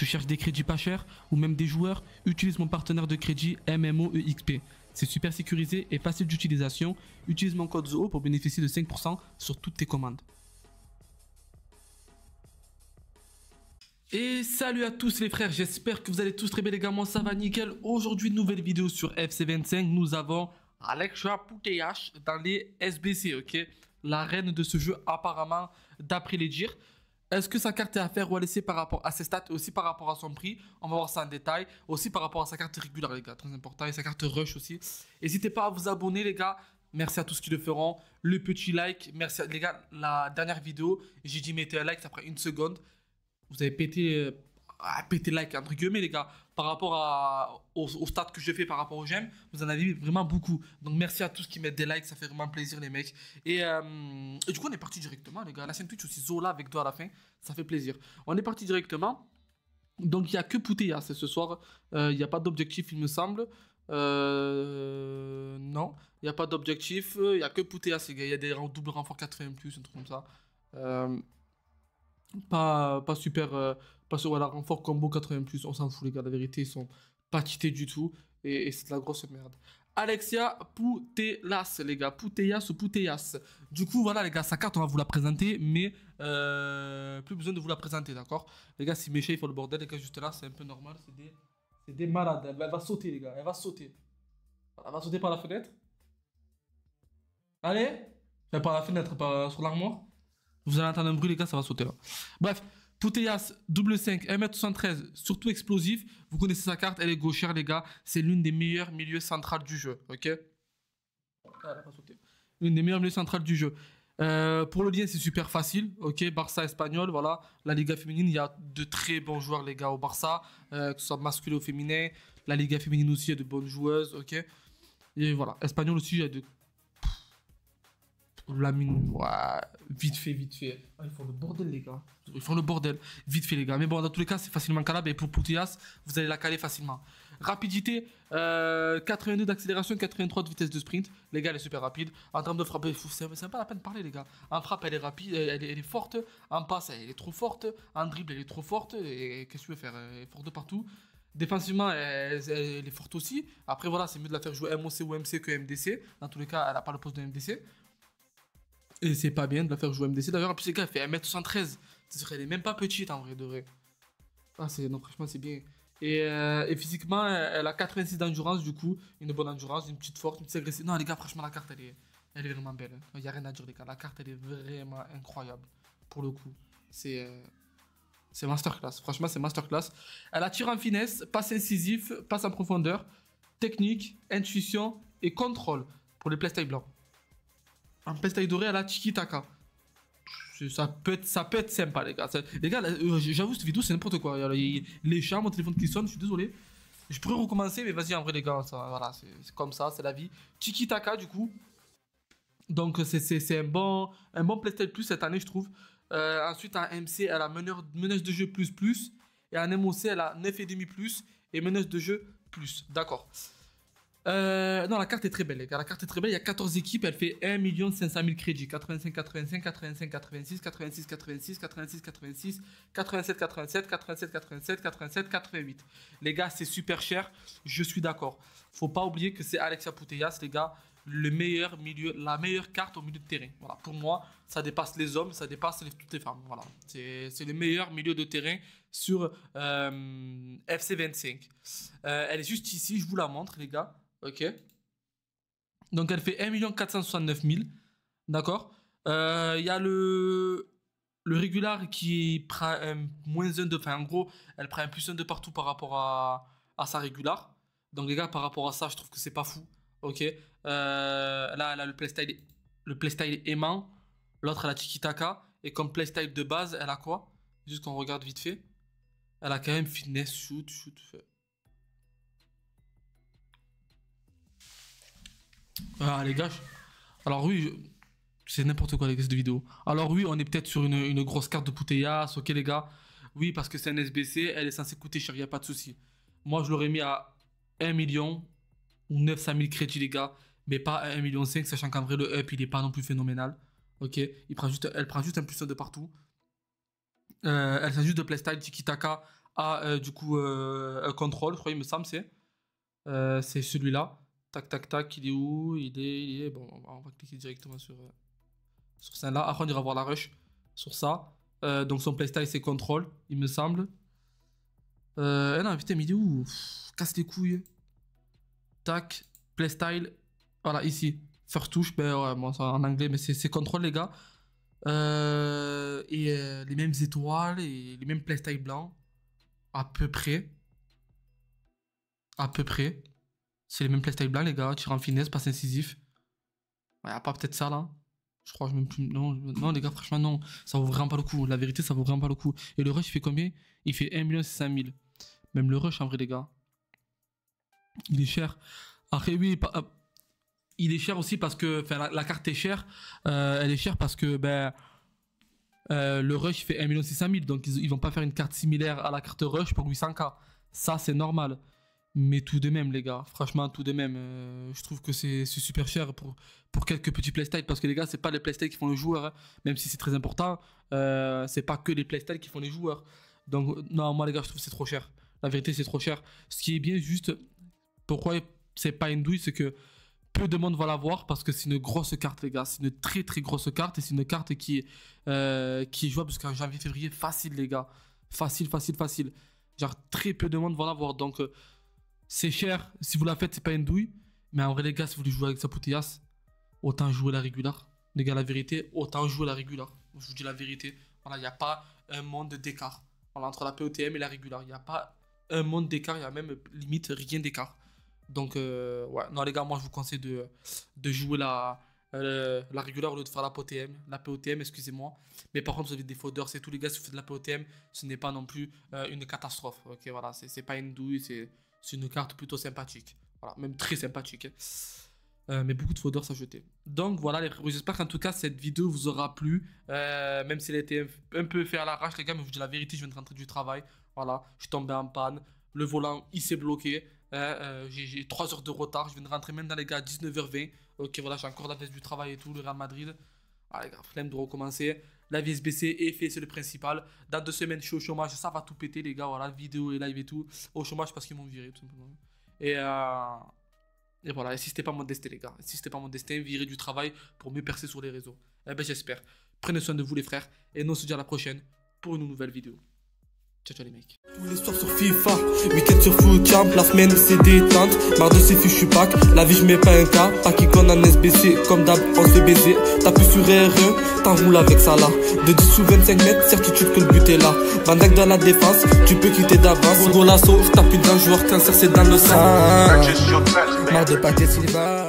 Tu cherches des crédits pas chers ou même des joueurs Utilise mon partenaire de crédit MMOEXP. C'est super sécurisé et facile d'utilisation. Utilise mon code ZOO pour bénéficier de 5% sur toutes tes commandes. Et salut à tous les frères, j'espère que vous allez tous très bien également ça va nickel. Aujourd'hui, nouvelle vidéo sur FC25, nous avons Alexia H dans les SBC, ok la reine de ce jeu apparemment, d'après les dires. Est-ce que sa carte est à faire ou à laisser par rapport à ses stats aussi par rapport à son prix On va voir ça en détail. Aussi par rapport à sa carte régulière, les gars, très important. Et sa carte rush aussi. N'hésitez pas à vous abonner, les gars. Merci à tous qui le feront. Le petit like. Merci, à... les gars. La dernière vidéo, j'ai dit mettez un like, ça une seconde. Vous avez pété euh, à péter like entre guillemets les gars par rapport à, au, stade que je fais par rapport aux j'aime vous en avez vraiment beaucoup donc merci à tous qui mettent des likes ça fait vraiment plaisir les mecs et, euh, du coup on est parti directement les gars la scène Twitch aussi Zola avec toi à la fin ça fait plaisir on est parti directement donc il n'y a que Poutéa hein, ce soir euh, il n'y a pas d'objectif il me semble euh, non il n'y a pas d'objectif il n'y a que Poutéa c'est il y a des doubles renforts 4 ème plus un truc comme ça pas, pas super. Euh, pas voilà, renfort combo 80, on s'en fout, les gars. La vérité, ils sont pas quittés du tout. Et, c'est de la grosse merde. Alexia Poutelas, les gars. Pouteyas ou Du coup, voilà, les gars, sa carte, on va vous la présenter, mais euh, plus besoin de vous la présenter, d'accord Les gars, si méchant, il faut le bordel, les gars, juste là, c'est un peu normal. C'est des, malades. Elle va, sauter, les gars. Elle va sauter. Elle va sauter par la fenêtre. Allez Par la fenêtre, sur l'armoire. Vous allez entendre un bruit, les gars, ça va sauter là. Bref, Puteyas, double 5, 1m73, surtout explosif. Vous connaissez sa carte, elle est gauchère, les gars. C'est l'une des meilleures milieux centrales du jeu, ok ah, des meilleures milieux centrales du jeu. Euh, pour le lien, c'est super facile. Ok, Barça espagnol, voilà. La Liga féminine, il y a de très bons joueurs, les gars, au Barça, euh, que ce soit masculin ou féminin. La Liga féminine aussi, il y a de bonnes joueuses, ok. Et voilà, espagnol aussi, il y a de mine vite fait, vite fait. Ah, ils font le bordel, les gars. Ils font le bordel, vite fait, les gars. Mais bon, dans tous les cas, c'est facilement calable. Et pour Poutillas vous allez la caler facilement. Rapidité, 82 euh, d'accélération, 83 de vitesse de sprint. Les gars, elle est super rapide. En termes de frappe, c'est pas la peine de parler, les gars. En frappe, elle est rapide, euh, elle, est forte. En passe, elle est trop forte. En dribble, elle est trop forte. Et qu'est-ce que tu veux faire Elle est forte de partout. Défensivement, elle, est forte aussi. Après, voilà, c'est mieux de la faire jouer MOC ou MC que MDC. Dans tous les cas, elle a pas le poste de MDC. Et c'est pas bien de la faire jouer MDC. D'ailleurs, en plus, les gars, elle fait 1m73. cest est même pas petite en vrai de vrai. Ah, c'est, non, franchement, c'est bien. Et, euh, physiquement, euh, elle a 86 d'endurance, du coup, une bonne endurance, une petite force, une petite agressivité Non, les gars, franchement, la carte, elle est, elle est vraiment belle. Il hein. n'y a rien à dire, les gars. La carte, elle est vraiment incroyable, pour le coup. C'est euh, c'est masterclass. Franchement, c'est masterclass. Elle attire en finesse, passe incisif, passe en profondeur, technique, intuition et contrôle pour les playstyle blancs en playstyle doré à la Tiki Taka. Ça peut, être, sympa, les gars. Les gars, euh, j'avoue, cette vidéo, c'est n'importe quoi. Les chats, mon téléphone qui sonne, je suis désolé. Je pourrais recommencer, mais vas-y, en vrai, les gars, voilà, c'est comme ça, c'est la vie. Tiki Taka, du coup. Donc, c'est un bon, un bon PlayStation Plus cette année, je trouve. Euh, ensuite, en MC, elle a menace de jeu plus plus. Et en MOC, elle a 9,5 plus et menace de jeu plus. D'accord. Euh, non, la carte est très belle, les gars. La carte est très belle. Il y a 14 équipes. Elle fait 1 500 000 crédits. 85, 85, 85, 86, 86, 86, 86, 86, 87, 87, 87, 87, 87, 88. Les gars, c'est super cher. Je suis d'accord. Faut pas oublier que c'est Alexia Puteyas les gars. Le meilleur milieu, la meilleure carte au milieu de terrain. Voilà, pour moi, ça dépasse les hommes, ça dépasse les, toutes les femmes. Voilà, c'est le meilleur milieu de terrain sur euh, FC25. Euh, elle est juste ici, je vous la montre, les gars. Ok. Donc elle fait 1 469 000. D'accord Il euh, y a le, le régular qui prend moins 1 de. Enfin, en gros, elle prend un plus 1 de partout par rapport à, à sa régular. Donc, les gars, par rapport à ça, je trouve que c'est pas fou. Ok euh, Là, elle a le playstyle, le playstyle aimant. L'autre, elle a Tiki-Taka. Et comme playstyle de base, elle a quoi Juste qu'on regarde vite fait. Elle a quand même fitness, shoot, shoot. Fait. Ah, les gars. Alors, oui, c'est n'importe quoi, les gars, de vidéo. Alors, oui, on est peut-être sur une, grosse carte de Pouteyas, ok, les gars. Oui, parce que c'est un SBC, elle est censée coûter cher, il a pas de souci. Moi, je l'aurais mis à 1 million ou 900 000 crédits, les gars, mais pas à 1 million, sachant qu'en vrai, le up, il est pas non plus phénoménal. Ok, il prend juste, elle prend juste un plus de partout. Euh, elle s'agit de playstyle tikitaka à euh, du coup euh, contrôle, je crois, il me semble, c'est celui-là. Tac, tac, tac, il est où il est, il est, Bon, on va cliquer directement sur, euh, sur celle-là. Après, on ira voir la rush sur ça. Euh, donc, son playstyle, c'est contrôle, il me semble. Euh, eh non, putain, mais il est où Casse les couilles. Tac, playstyle. Voilà, ici. First touche ben ouais, c'est en anglais, mais c'est contrôle, les gars. Euh, et euh, les mêmes étoiles et les mêmes playstyle blancs. À peu près. À peu près. C'est les mêmes playstyle blancs, les gars. tu rends finesse, passe incisif. Ouais, à pas peut-être ça, là. Je crois, je même Non, non, les gars, franchement, non. Ça vaut vraiment pas le coup. La vérité, ça vaut vraiment pas le coup. Et le rush, il fait combien Il fait 1 600 000. Même le rush, en vrai, les gars. Il est cher. Après, oui, euh, il est cher aussi parce que. Enfin, la, carte est chère. Euh, elle est chère parce que, ben. Euh, le rush fait 1 600 000. Donc, ils, ils vont pas faire une carte similaire à la carte rush pour 800K. Ça, c'est normal. Mais tout de même, les gars, franchement, tout de même, euh, je trouve que c'est super cher pour, pour quelques petits playstyles. Parce que les gars, c'est pas les playstyles qui font le joueur, hein. même si c'est très important. Euh, c'est pas que les playstyles qui font les joueurs. Donc, non, moi, les gars, je trouve que c'est trop cher. La vérité, c'est trop cher. Ce qui est bien, juste, pourquoi c'est pas une douille, c'est que peu de monde va l'avoir parce que c'est une grosse carte, les gars. C'est une très très grosse carte et c'est une carte qui est, euh, qui est jouable janvier-février. Facile, les gars. Facile, facile, facile. Genre, très peu de monde va l'avoir. Donc, euh, c'est cher. Si vous la faites, c'est pas une douille. Mais en vrai, les gars, si vous voulez jouer avec Sapoutillas, autant jouer la régulière. Les gars, la vérité, autant jouer la régulière. Je vous dis la vérité. Voilà, il n'y a pas un monde d'écart. entre la POTM et la régulière, il n'y a pas un monde d'écart. Il n'y a même limite rien d'écart. Donc, euh, ouais. Non, les gars, moi, je vous conseille de, de jouer la, euh, la régulière au lieu de faire la POTM. La POTM, excusez-moi. Mais par contre, vous avez des foders. c'est tout, les gars. Si vous faites de la POTM, ce n'est pas non plus euh, une catastrophe. Ok, voilà, c'est pas une douille, c'est c'est une carte plutôt sympathique. Voilà, même très sympathique. Euh, mais beaucoup de faudeurs ça Donc voilà, les j'espère qu'en tout cas cette vidéo vous aura plu. Euh, même si elle était un, peu faite à l'arrache, les gars, mais je vous dis la vérité, je viens de rentrer du travail. Voilà, je suis tombé en panne. Le volant, il s'est bloqué. Euh, j'ai 3 heures de retard. Je viens de rentrer même dans les gars à 19h20. Ok, voilà, j'ai encore la tête du travail et tout, le Real Madrid. Allez, gars, flemme de recommencer. La vie SBC est fait, c'est le principal. Dans deux semaines, je suis au chômage, ça va tout péter, les gars. Voilà, vidéo et live et tout. Au chômage parce qu'ils m'ont viré, tout simplement. Et, euh, et voilà, et si c'était pas mon destin, les gars. si c'était pas mon destin, virer du travail pour mieux percer sur les réseaux. Eh ben, j'espère. Prenez soin de vous, les frères. Et nous, on se dit à la prochaine pour une nouvelle vidéo. Ciao, ciao les mecs. c'est la vie je mets pas un qui c'est comme d'hab, on baiser baisé. T'appuies sur R1, e, t'enroules avec ça là. De 10 ou 25 mètres, certitude que le but est là. Bandac dans la défense, tu peux quitter d'avance. sauf, t'as plus d'un joueur, cancer c'est dans le sang. Mort de pâté Sylvain.